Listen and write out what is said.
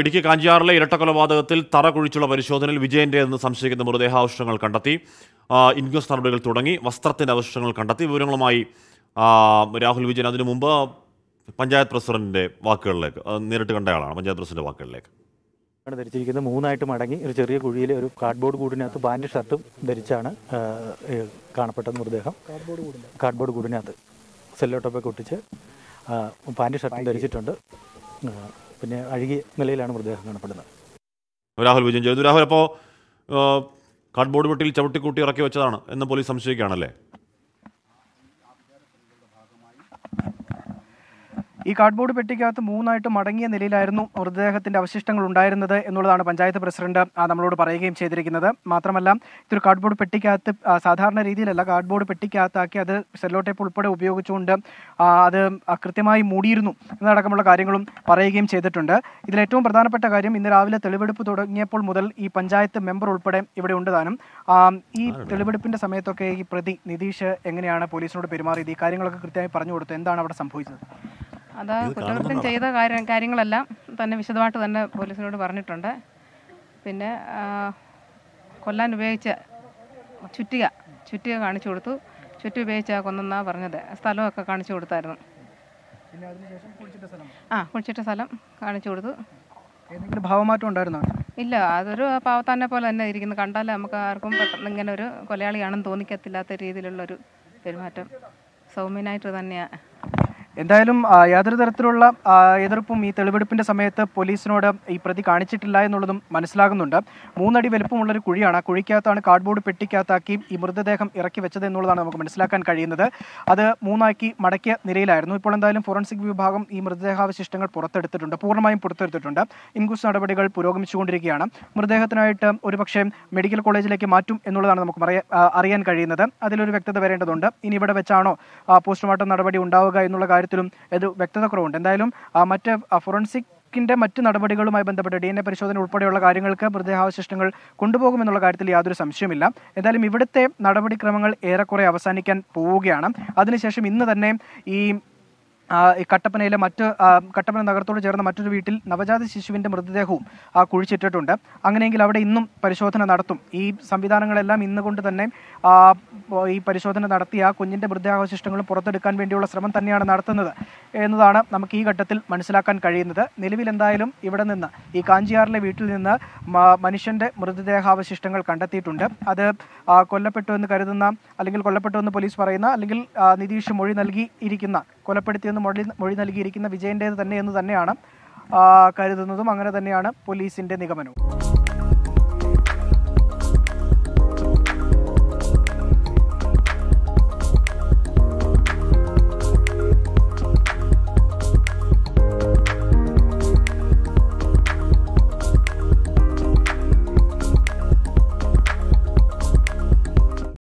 ഇടുക്കി കാഞ്ചിയാറിലെ ഇരട്ടക്കൊലപാതകത്തിൽ തറ കുഴിച്ചുള്ള പരിശോധനയിൽ വിജയൻ്റേതെന്ന് സംശയിക്കുന്ന മൃതദേഹാവശിഷ്ടങ്ങൾ കണ്ടെത്തി ഇൻക്വസ്റ്റ് നടപടികൾ തുടങ്ങി വസ്ത്രത്തിൻ്റെ അവശിഷ്ടങ്ങൾ കണ്ടെത്തി വിവരങ്ങളുമായി രാഹുൽ വിജയൻ അതിനു മുമ്പ് പഞ്ചായത്ത് പ്രസിഡന്റിൻ്റെ വാക്കുകളിലേക്ക് നേരിട്ട് കണ്ടയാളാണ് പഞ്ചായത്ത് പ്രസിഡന്റ് വാക്കുകളിലേക്ക് ധരിച്ചിരിക്കുന്നത് മൂന്നായിട്ട് മടങ്ങി ഒരു ചെറിയ കുഴിയിൽ ഒരു കാർഡ്ബോർഡ് കൂടിനകത്ത് പാൻറ് ഷർട്ടും ധരിച്ചാണ് കാണപ്പെട്ടത് മൃതദേഹം കാർഡ്ബോർഡ് കൂടിനകത്ത് സെല്ലോട്ടൊപ്പൊക്കെ ഒട്ടിച്ച് പാൻറ് ഷർട്ടും ധരിച്ചിട്ടുണ്ട് പിന്നെ അഴുകിയ നിലയിലാണ് മൃതദേഹം കാണപ്പെടുന്നത് രാഹുൽ വിജയൻ ചെയ്തു രാഹുൽ അപ്പോൾ കാർഡ്ബോർഡ് വെട്ടിയിൽ ചവിട്ടിക്കൂട്ടി ഇറക്കി വെച്ചതാണ് എന്ന് പോലീസ് സംശയിക്കുകയാണല്ലേ ഈ കാർഡ്ബോർഡ് പെട്ടിക്കകത്ത് മൂന്നായിട്ട് മടങ്ങിയ നിലയിലായിരുന്നു മൃതദേഹത്തിന്റെ അവശിഷ്ടങ്ങൾ ഉണ്ടായിരുന്നത് എന്നുള്ളതാണ് പഞ്ചായത്ത് പ്രസിഡന്റ് നമ്മളോട് പറയുകയും ചെയ്തിരിക്കുന്നത് മാത്രമല്ല ഇതൊരു കാർഡ്ബോർഡ് പെട്ടിക്കകത്ത് സാധാരണ രീതിയിലല്ല കാർഡ്ബോർഡ് പെട്ടിക്കകത്താക്കി അത് സെല്ലോ ഉൾപ്പെടെ ഉപയോഗിച്ചുകൊണ്ട് അത് കൃത്യമായി മൂടിയിരുന്നു എന്നതടക്കമുള്ള കാര്യങ്ങളും പറയുകയും ചെയ്തിട്ടുണ്ട് ഇതിൽ ഏറ്റവും പ്രധാനപ്പെട്ട കാര്യം ഇന്ന് രാവിലെ തെളിവെടുപ്പ് തുടങ്ങിയപ്പോൾ മുതൽ ഈ പഞ്ചായത്ത് മെമ്പർ ഉൾപ്പെടെ ഇവിടെ ഉണ്ടാനും ഈ തെളിവെടുപ്പിന്റെ സമയത്തൊക്കെ ഈ പ്രതി നിതീഷ് എങ്ങനെയാണ് പോലീസിനോട് പെരുമാറിയത് ഈ കാര്യങ്ങളൊക്കെ കൃത്യമായി പറഞ്ഞു കൊടുത്തു എന്താണ് അവിടെ സംഭവിച്ചത് അത് കുറ്റകൃത്യം ചെയ്ത കാര്യം കാര്യങ്ങളെല്ലാം തന്നെ വിശദമായിട്ട് തന്നെ പോലീസിനോട് പറഞ്ഞിട്ടുണ്ട് പിന്നെ കൊല്ലാൻ ഉപയോഗിച്ച ചുറ്റിക ചുറ്റിക കാണിച്ചു കൊടുത്തു ചുറ്റി ഉപയോഗിച്ചാ കൊന്നാ പറഞ്ഞത് സ്ഥലമൊക്കെ കാണിച്ചു കൊടുത്തായിരുന്നു ആ കുഴിച്ചിട്ട സ്ഥലം കാണിച്ചു കൊടുത്തു എന്തെങ്കിലും ഭാവമാറ്റം ഉണ്ടായിരുന്നോ ഇല്ല അതൊരു പാവത്താനെ പോലെ തന്നെ ഇരിക്കുന്നു കണ്ടാൽ നമുക്ക് ആർക്കും പെട്ടെന്ന് ഇങ്ങനെ ഒരു കൊലയാളിയാണെന്ന് തോന്നിക്കത്തില്ലാത്ത രീതിയിലുള്ളൊരു പെരുമാറ്റം സൗമ്യനായിട്ട് തന്നെയാണ് എന്തായാലും യാതൊരു തരത്തിലുള്ള എതിർപ്പും ഈ തെളിവെടുപ്പിന്റെ സമയത്ത് പോലീസിനോട് ഈ പ്രതി കാണിച്ചിട്ടില്ല എന്നുള്ളതും മനസ്സിലാകുന്നുണ്ട് മൂന്നടി വലുപ്പമുള്ളൊരു കുഴിയാണ് ആ കുഴിക്കകത്താണ് കാർഡ്ബോർഡ് പെട്ടിക്കകത്താക്കി ഈ മൃതദേഹം ഇറക്കി വെച്ചത് എന്നുള്ളതാണ് നമുക്ക് മനസ്സിലാക്കാൻ കഴിയുന്നത് അത് മൂന്നാക്കി മടക്കിയ നിലയിലായിരുന്നു ഇപ്പോൾ എന്തായാലും ഫോറൻസിക് വിഭാഗം ഈ മൃതദേഹാവശിഷ്ടങ്ങൾ പുറത്തെടുത്തിട്ടുണ്ട് പൂർണ്ണമായും പുറത്തെടുത്തിട്ടുണ്ട് ഇൻക്വസ്റ്റ് നടപടികൾ പുരോഗമിച്ചുകൊണ്ടിരിക്കുകയാണ് മൃതദേഹത്തിനായിട്ട് ഒരുപക്ഷെ മെഡിക്കൽ കോളേജിലേക്ക് മാറ്റും എന്നുള്ളതാണ് നമുക്ക് അറിയാൻ കഴിയുന്നത് അതിലൊരു വ്യക്തത വരേണ്ടതുണ്ട് ഇനി ഇവിടെ വെച്ചാണോ പോസ്റ്റ്മോർട്ടം നടപടി ഉണ്ടാവുക എന്നുള്ള കാര്യം കാര്യത്തിലും ഇത് വ്യക്തത കുറവുണ്ട് എന്തായാലും മറ്റ് ഫോറൻസിക് ിന്റെ മറ്റ് നടപടികളുമായി ബന്ധപ്പെട്ട് ഡി എൻ എ പരിശോധന ഉൾപ്പെടെയുള്ള കാര്യങ്ങൾക്ക് മൃതദേഹാവശിഷ്ടങ്ങൾ കൊണ്ടുപോകുമെന്നുള്ള കാര്യത്തിൽ യാതൊരു സംശയമില്ല എന്തായാലും ഇവിടുത്തെ നടപടിക്രമങ്ങൾ ഏറെക്കുറെ അവസാനിക്കാൻ പോവുകയാണ് അതിനുശേഷം ഇന്ന് തന്നെ ഈ ഈ കട്ടപ്പനയിലെ മറ്റ് കട്ടപ്പന നഗരത്തോട് ചേർന്ന മറ്റൊരു വീട്ടിൽ നവജാത ശിശുവിൻ്റെ മൃതദേഹവും കുഴിച്ചിട്ടിട്ടുണ്ട് അങ്ങനെയെങ്കിൽ അവിടെ ഇന്നും പരിശോധന നടത്തും ഈ സംവിധാനങ്ങളെല്ലാം ഇന്ന് കൊണ്ട് തന്നെ ഈ പരിശോധന നടത്തി ആ കുഞ്ഞിൻ്റെ മൃതദേഹാവശിഷ്ടങ്ങൾ പുറത്തെടുക്കാൻ വേണ്ടിയുള്ള ശ്രമം തന്നെയാണ് നടത്തുന്നത് എന്നതാണ് നമുക്ക് ഈ ഘട്ടത്തിൽ മനസ്സിലാക്കാൻ കഴിയുന്നത് നിലവിൽ എന്തായാലും ഇവിടെ നിന്ന് ഈ കാഞ്ചിയാറിലെ വീട്ടിൽ നിന്ന് മനുഷ്യൻ്റെ മൃതദേഹാവശിഷ്ടങ്ങൾ കണ്ടെത്തിയിട്ടുണ്ട് അത് കൊല്ലപ്പെട്ടു എന്ന് കരുതുന്ന അല്ലെങ്കിൽ കൊല്ലപ്പെട്ടു എന്ന് പോലീസ് പറയുന്ന അല്ലെങ്കിൽ നിതീഷ് മൊഴി നൽകിയിരിക്കുന്ന കൊലപ്പെടുത്തിയെന്ന് മൊഴി മൊഴി നൽകിയിരിക്കുന്ന വിജയൻ്റേത് തന്നെ എന്ന് തന്നെയാണ് കരുതുന്നതും അങ്ങനെ തന്നെയാണ് പോലീസിൻ്റെ നിഗമനവും